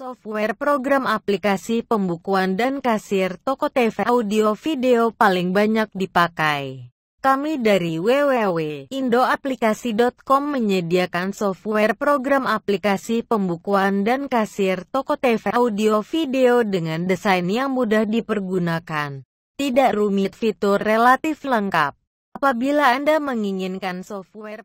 Software program aplikasi pembukuan dan kasir toko TV audio video paling banyak dipakai. Kami dari www.indoaplikasi.com menyediakan software program aplikasi pembukuan dan kasir toko TV audio video dengan desain yang mudah dipergunakan. Tidak rumit fitur relatif lengkap. Apabila Anda menginginkan software